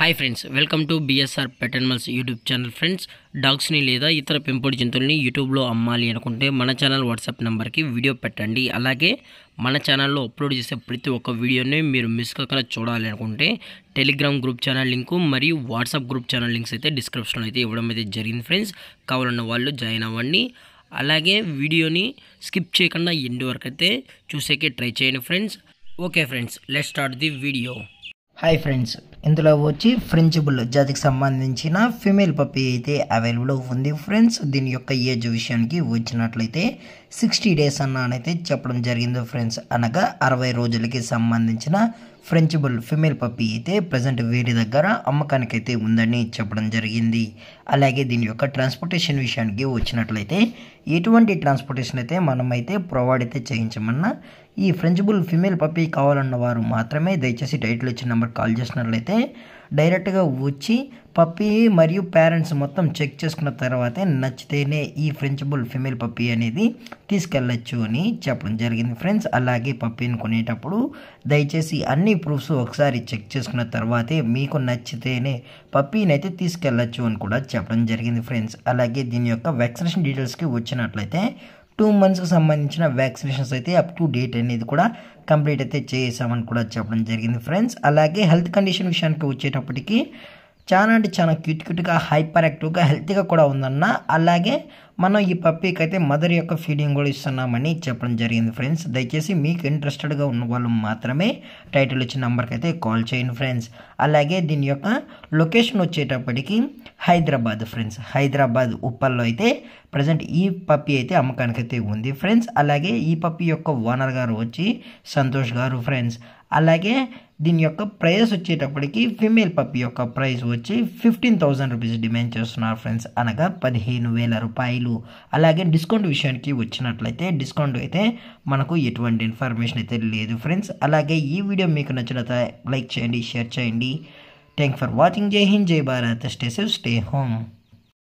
hi friends welcome to BSR pet animals YouTube channel friends డాగ్స్ని లేదా ఇతర పెంపుడు జంతువుల్ని యూట్యూబ్లో అమ్మాలి అనుకుంటే మన ఛానల్ వాట్సాప్ నెంబర్కి వీడియో పెట్టండి అలాగే మన ఛానల్లో అప్లోడ్ చేసే ప్రతి ఒక్క వీడియోని మీరు మిస్ కాకుండా చూడాలి అనుకుంటే టెలిగ్రామ్ గ్రూప్ ఛానల్ లింకు మరియు వాట్సాప్ గ్రూప్ ఛానల్ లింక్స్ అయితే డిస్క్రిప్షన్లో అయితే ఇవ్వడం అయితే జరిగింది ఫ్రెండ్స్ కావాలన్న వాళ్ళు జాయిన్ అవ్వండి అలాగే వీడియోని స్కిప్ చేయకుండా ఎండ్ వరకు అయితే చూసేకే ట్రై చేయండి friends okay friends let start the video hi friends ఇందులో వచ్చి ఫ్రెంచిబుల్ జాతికి సంబంధించిన ఫిమేల్ పప్పి అయితే అవైలబుల్ ఉంది ఫ్రెండ్స్ దీని యొక్క ఏజ్ విషయానికి వచ్చినట్లయితే సిక్స్టీ డేస్ అన్న అయితే చెప్పడం జరిగింది ఫ్రెండ్స్ అనగా అరవై రోజులకి సంబంధించిన ఫ్రెంచ్ బుల్ ఫిమేల్ పప్పి అయితే ప్రజెంట్ వేరే దగ్గర అమ్మకానికి అయితే ఉందని చెప్పడం జరిగింది అలాగే దీని యొక్క ట్రాన్స్పోర్టేషన్ విషయానికి వచ్చినట్లయితే ఎటువంటి ట్రాన్స్పోర్టేషన్ అయితే మనమైతే ప్రొవైడ్ అయితే చేయించమన్నా ఈ ఫ్రెంచ్ బుల్ ఫిమేల్ పప్పి కావాలన్న వారు మాత్రమే దయచేసి టైటిల్ ఇచ్చిన నెంబర్ కాల్ చేసినట్లయితే డైరెక్ట్గా వచ్చి పప్పీ మరియు పేరెంట్స్ మొత్తం చెక్ చేసుకున్న తర్వాతే నచ్చితేనే ఈ ఫ్రెంచబుల్ ఫిమేల్ పప్పీ అనేది తీసుకెళ్ళచ్చు అని చెప్పడం జరిగింది ఫ్రెండ్స్ అలాగే పప్పీని కొనేటప్పుడు దయచేసి అన్ని ప్రూఫ్స్ ఒకసారి చెక్ చేసుకున్న తర్వాతే మీకు నచ్చితేనే పప్పీని అయితే తీసుకెళ్ళచ్చు అని కూడా చెప్పడం జరిగింది ఫ్రెండ్స్ అలాగే దీని యొక్క వ్యాక్సినేషన్ డీటెయిల్స్కి వచ్చినట్లయితే టూ మంత్స్కి సంబంధించిన వ్యాక్సినేషన్స్ అయితే అప్ టు డేట్ అనేది కూడా కంప్లీట్ అయితే చేసామని కూడా చెప్పడం జరిగింది ఫ్రెండ్స్ అలాగే హెల్త్ కండిషన్ విషయానికి వచ్చేటప్పటికి చాలా అంటే చాలా క్యూట్ క్యూట్గా హైపర్ యాక్టివ్గా హెల్తీగా కూడా ఉందన్న అలాగే మనం ఈ పప్పీకి అయితే మదర్ యొక్క ఫీడింగ్ కూడా ఇస్తున్నామని చెప్పడం జరిగింది ఫ్రెండ్స్ దయచేసి మీకు ఇంట్రెస్టెడ్గా ఉన్న వాళ్ళు మాత్రమే టైటిల్ వచ్చిన నెంబర్కి అయితే కాల్ చేయండి ఫ్రెండ్స్ అలాగే దీని యొక్క లొకేషన్ వచ్చేటప్పటికి హైదరాబాద్ ఫ్రెండ్స్ హైదరాబాద్ ఉప్పల్లో అయితే ప్రజెంట్ ఈ పప్పి అయితే అమ్మకానికి అయితే ఉంది ఫ్రెండ్స్ అలాగే ఈ పప్పి యొక్క ఓనర్ గారు వచ్చి సంతోష్ గారు ఫ్రెండ్స్ అలాగే దీని యొక్క ప్రైస్ వచ్చేటప్పటికి ఫిమేల్ పప్పి యొక్క ప్రైస్ వచ్చి ఫిఫ్టీన్ థౌజండ్ రూపీస్ డిమాండ్ చేస్తున్నారు ఫ్రెండ్స్ అనగా పదిహేను వేల రూపాయలు అలాగే డిస్కౌంట్ విషయానికి వచ్చినట్లయితే డిస్కౌంట్ అయితే మనకు ఎటువంటి ఇన్ఫర్మేషన్ అయితే లేదు ఫ్రెండ్స్ అలాగే ఈ వీడియో మీకు నచ్చినత లైక్ చేయండి షేర్ చేయండి థ్యాంక్ ఫర్ వాచింగ్ జై హింద్ జై Bharat stay safe stay home